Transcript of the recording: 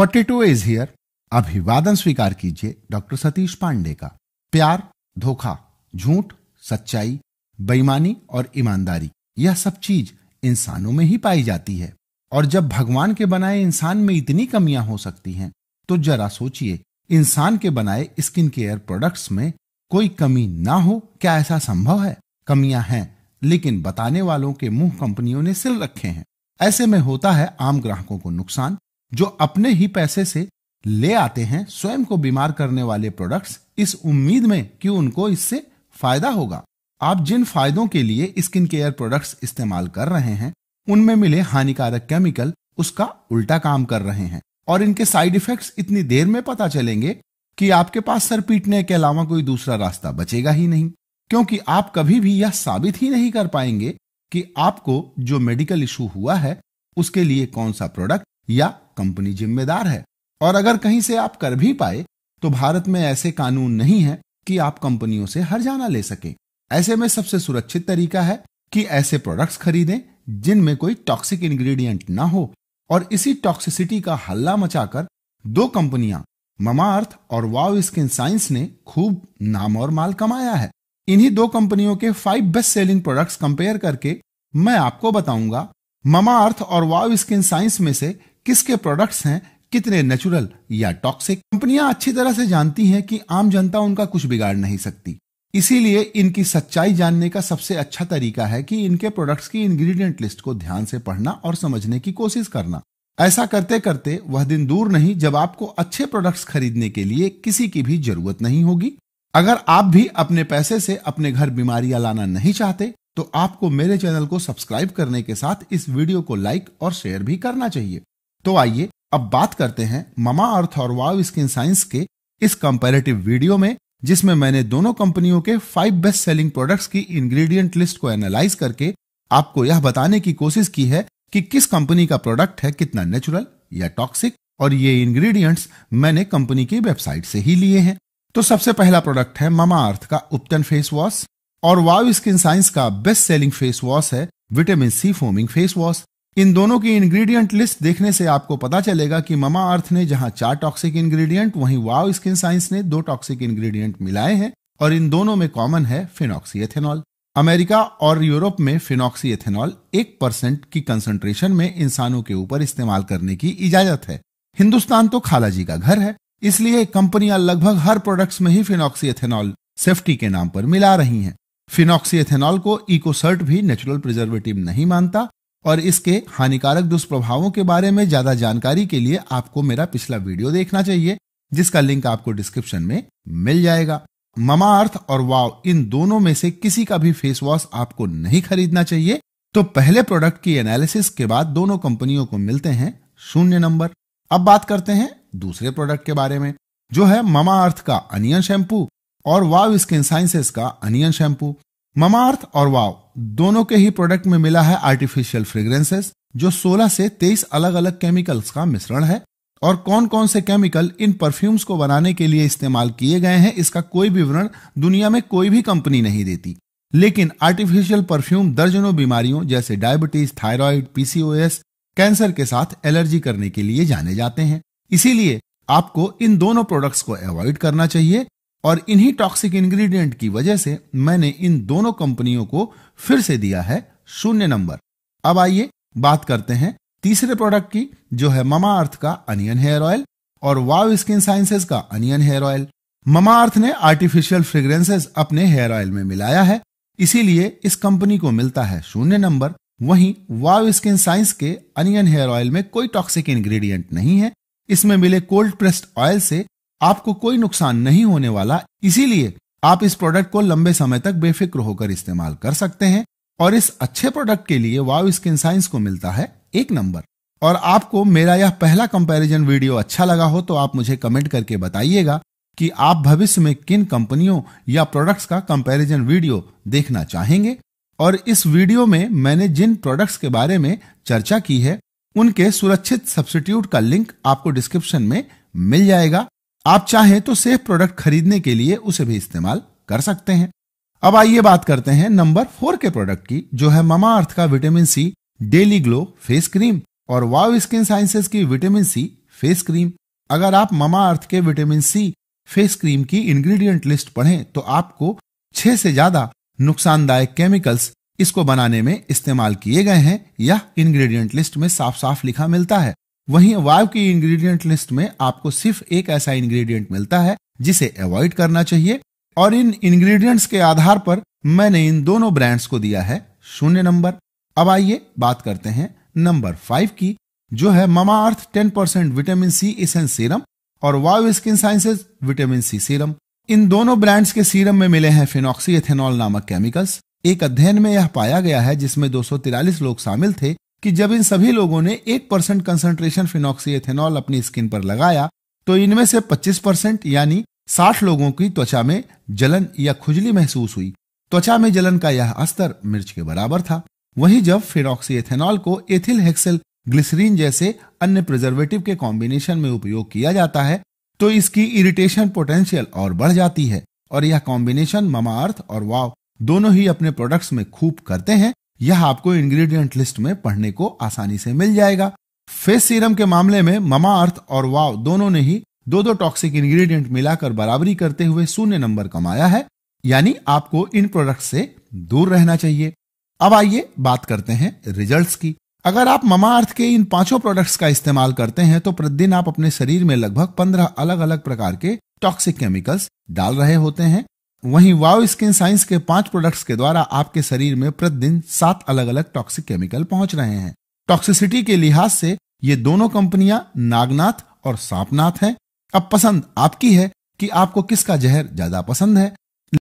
forty two is here अभिवादन स्वीकार कीजिए डॉक्टर सतीश पांडे का प्यार धोखा झूठ सच्चाई बेईमानी और ईमानदारी यह सब चीज इंसानों में ही पाई जाती है और जब भगवान के बनाए इंसान में इतनी कमियां हो सकती हैं तो जरा सोचिए इंसान के बनाए स्किन केयर प्रोडक्ट्स में कोई कमी ना हो क्या ऐसा संभव है कमियां हैं लेकिन बताने वालों के मुंह कंपनियों ने सिल रखे हैं ऐसे में होता है आम ग्राहकों को नुकसान जो अपने ही पैसे से ले आते हैं स्वयं को बीमार करने वाले प्रोडक्ट्स इस उम्मीद में कि उनको इससे फायदा होगा आप जिन फायदों के लिए स्किन केयर प्रोडक्ट्स इस्तेमाल कर रहे हैं उनमें मिले हानिकारक केमिकल उसका उल्टा काम कर रहे हैं और इनके साइड इफेक्ट्स इतनी देर में पता चलेंगे कि आपके पास सर पीटने के अलावा कोई दूसरा रास्ता बचेगा ही नहीं क्योंकि आप कभी भी यह साबित ही नहीं कर पाएंगे कि आपको जो मेडिकल इशू हुआ है उसके लिए कौन सा प्रोडक्ट या कंपनी जिम्मेदार है और अगर कहीं से आप कर भी पाए तो भारत में ऐसे कानून नहीं है कि आप कंपनियों से हर जाना ले सकें ऐसे में सबसे सुरक्षित तरीका है कि ऐसे प्रोडक्ट्स खरीदें जिनमें कोई टॉक्सिक इंग्रेडिएंट ना हो और इसी टॉक्सिसिटी का हल्ला मचाकर दो कंपनियां ममार्थ और वाव स्किन साइंस ने खूब नाम और माल कमाया है इन्हीं दो कंपनियों के five best selling products compare करके मैं आपको बताऊंगा ममार्थ और वाव स्किन साइंस में से किसके प्रोडक्ट्स हैं कितने नेचुरल या टॉक्सिक कंपनियां अच्छी तरह से जानती हैं कि आम जनता उनका कुछ बिगाड़ नहीं सकती इसीलिए इनकी सच्चाई जानने का सबसे अच्छा तरीका है कि इनके प्रोडक्ट्स की इंग्रेडिएंट लिस्ट को ध्यान से पढ़ना और समझने की कोशिश करना ऐसा करते करते वह दिन दूर नहीं जब आपको अच्छे प्रोडक्ट्स खरीदने के लिए किसी की भी जरूरत नहीं होगी अगर आप भी अपने पैसे से अपने घर बीमारियां लाना नहीं चाहते तो आपको मेरे चैनल को सब्सक्राइब करने के साथ इस वीडियो को लाइक और शेयर भी करना चाहिए तो आइए अब बात करते हैं ममा अर्थ और वाव स्किन साइंस के इस कंपेरेटिव वीडियो में जिसमें मैंने दोनों कंपनियों के फाइव बेस्ट सेलिंग प्रोडक्ट्स की इंग्रेडिएंट लिस्ट को एनालाइज करके आपको यह बताने की कोशिश की है कि किस कंपनी का प्रोडक्ट है कितना नेचुरल या टॉक्सिक और ये इंग्रेडिएंट्स मैंने कंपनी की वेबसाइट से ही लिए हैं तो सबसे पहला प्रोडक्ट है ममा अर्थ का उपटन फेस वॉश और वाव स्किन साइंस का बेस्ट सेलिंग फेस वॉश है vitamin C foaming face wash इन दोनों की इंग्रेडिएंट लिस्ट देखने से आपको पता चलेगा कि ममा अर्थ ने जहां चार टॉक्सिक इंग्रेडिएंट वहीं वाव स्किन साइंस ने दो टॉक्सिक इंग्रेडिएंट मिलाए हैं और इन दोनों में कॉमन है फिनॉक्सी एथेनॉल अमेरिका और यूरोप में फिनॉक्सी एथेनॉल एक परसेंट की कंसेंट्रेशन में इंसानों के ऊपर इस्तेमाल करने की इजाजत है हिंदुस्तान तो खालाजी का घर है इसलिए कंपनियां लगभग हर प्रोडक्ट्स में ही फिनॉक्सी एथेनॉल सेफ्टी के नाम पर मिला रही हैं फिनॉक्सी एथेनॉल को इकोसर्ट भी नेचुरल प्रिजर्वेटिव नहीं मानता और इसके हानिकारक दुष्प्रभावों के बारे में ज्यादा जानकारी के लिए आपको मेरा पिछला वीडियो देखना चाहिए जिसका लिंक आपको डिस्क्रिप्शन में मिल जाएगा ममाअर्थ और वाव इन दोनों में से किसी का भी फेस वॉश आपको नहीं खरीदना चाहिए तो पहले प्रोडक्ट की एनालिसिस के बाद दोनों कंपनियों को मिलते हैं शून्य नंबर अब बात करते हैं दूसरे प्रोडक्ट के बारे में जो है ममाअर्थ का अनियन शैम्पू और वाव स्किन साइंसेस का अनियन शैम्पू ममाअर्थ और वाव दोनों के ही प्रोडक्ट में मिला है आर्टिफिशियल फ्रेग्रेंसेस जो 16 से 23 अलग अलग केमिकल्स का मिश्रण है और कौन कौन से केमिकल इन परफ्यूम्स को बनाने के लिए इस्तेमाल किए गए हैं इसका कोई विवरण दुनिया में कोई भी कंपनी नहीं देती लेकिन आर्टिफिशियल परफ्यूम दर्जनों बीमारियों जैसे डायबिटीज थायराइड पीसीओएस कैंसर के साथ एलर्जी करने के लिए जाने जाते हैं इसीलिए आपको इन दोनों प्रोडक्ट्स को अवॉइड करना चाहिए और इन्हीं टॉक्सिक इंग्रेडिएंट की वजह से मैंने इन दोनों कंपनियों को फिर से दिया है शून्य नंबर अब आइए बात करते हैं तीसरे प्रोडक्ट की जो है ममा अर्थ का अनियन हेयर ऑयल और वाव स्किन साइंसेस का onion hair oil Mamaearth ने आर्टिफिशियल फ्रेग्रेंसेस अपने हेयर ऑयल में मिलाया है इसीलिए इस कंपनी को मिलता है शून्य नंबर वहीं वाव स्किन साइंस के अनियन हेयर ऑयल में कोई टॉक्सिक इंग्रेडिएंट नहीं है इसमें मिले कोल्ड प्रेस्ड ऑयल से आपको कोई नुकसान नहीं होने वाला इसीलिए आप इस प्रोडक्ट को लंबे समय तक बेफिक्र होकर इस्तेमाल कर सकते हैं और इस अच्छे प्रोडक्ट के लिए वाव स्किन साइंस को मिलता है एक नंबर और आपको मेरा यह पहला कंपैरिजन वीडियो अच्छा लगा हो तो आप मुझे कमेंट करके बताइएगा कि आप भविष्य में किन कंपनियों या प्रोडक्ट्स का कंपैरिजन वीडियो देखना चाहेंगे और इस वीडियो में मैंने जिन प्रोडक्ट्स के बारे में चर्चा की है उनके सुरक्षित सब्सटीट्यूट का लिंक आपको डिस्क्रिप्शन में मिल जाएगा आप चाहें तो सेफ प्रोडक्ट खरीदने के लिए उसे भी इस्तेमाल कर सकते हैं अब आइए बात करते हैं नंबर फोर के प्रोडक्ट की जो है ममा अर्थ का vitamin C daily glow face cream और वाव स्किन साइंसेस की विटामिन सी फेस क्रीम अगर आप ममा अर्थ के विटामिन सी फेस क्रीम की इंग्रेडिएंट लिस्ट पढ़ें तो आपको छह से ज्यादा नुकसानदायक केमिकल्स इसको बनाने में इस्तेमाल किए गए हैं यह इंग्रेडिएंट लिस्ट में साफ साफ लिखा मिलता है वहीं वाव की इंग्रेडिएंट लिस्ट में आपको सिर्फ एक ऐसा इंग्रेडिएंट मिलता है जिसे अवॉइड करना चाहिए और इन इंग्रेडिएंट्स के आधार पर मैंने इन दोनों ब्रांड्स को दिया है शून्य नंबर अब आइए बात करते हैं नंबर फाइव की जो है Mamaearth ten percent vitamin C essence serum और वाव skin sciences vitamin C serum इन दोनों ब्रांड्स के सीरम में मिले हैं फिनॉक्सी एथेनॉल नामक केमिकल्स एक अध्ययन में यह पाया गया है जिसमें दो लोग शामिल थे कि जब इन सभी लोगों ने एक परसेंट कंसेंट्रेशन फिनॉक्सी एथेनॉल अपनी स्किन पर लगाया तो इनमें से 25 परसेंट यानी 60 लोगों की त्वचा में जलन या खुजली महसूस हुई त्वचा में जलन का यह स्तर मिर्च के बराबर था वहीं जब फिनॉक्सी एथेनॉल को एथिल हेक्सल ग्लिसरीन जैसे अन्य प्रिजर्वेटिव के कॉम्बिनेशन में उपयोग किया जाता है तो इसकी इरिटेशन पोटेंशियल और बढ़ जाती है और यह कॉम्बिनेशन ममाअर्थ और वाव दोनों ही अपने प्रोडक्ट्स में खूब करते हैं यह आपको इंग्रेडिएंट लिस्ट में पढ़ने को आसानी से मिल जाएगा फेस सीरम के मामले में ममा अर्थ और वाव दोनों ने ही दो दो टॉक्सिक इंग्रेडिएंट मिलाकर बराबरी करते हुए शून्य नंबर कमाया है यानी आपको इन प्रोडक्ट से दूर रहना चाहिए अब आइए बात करते हैं रिजल्ट्स की अगर आप ममाअर्थ के इन पांचों प्रोडक्ट्स का इस्तेमाल करते हैं तो प्रतिदिन आप अपने शरीर में लगभग पंद्रह अलग अलग प्रकार के टॉक्सिक केमिकल्स डाल रहे होते हैं वहीं वाव स्किन साइंस के पांच प्रोडक्ट्स के द्वारा आपके शरीर में प्रतिदिन सात अलग अलग टॉक्सिक केमिकल पहुंच रहे हैं टॉक्सिसिटी के लिहाज से ये दोनों कंपनियां नागनाथ और सांपनाथ हैं अब पसंद आपकी है कि आपको किसका जहर ज्यादा पसंद है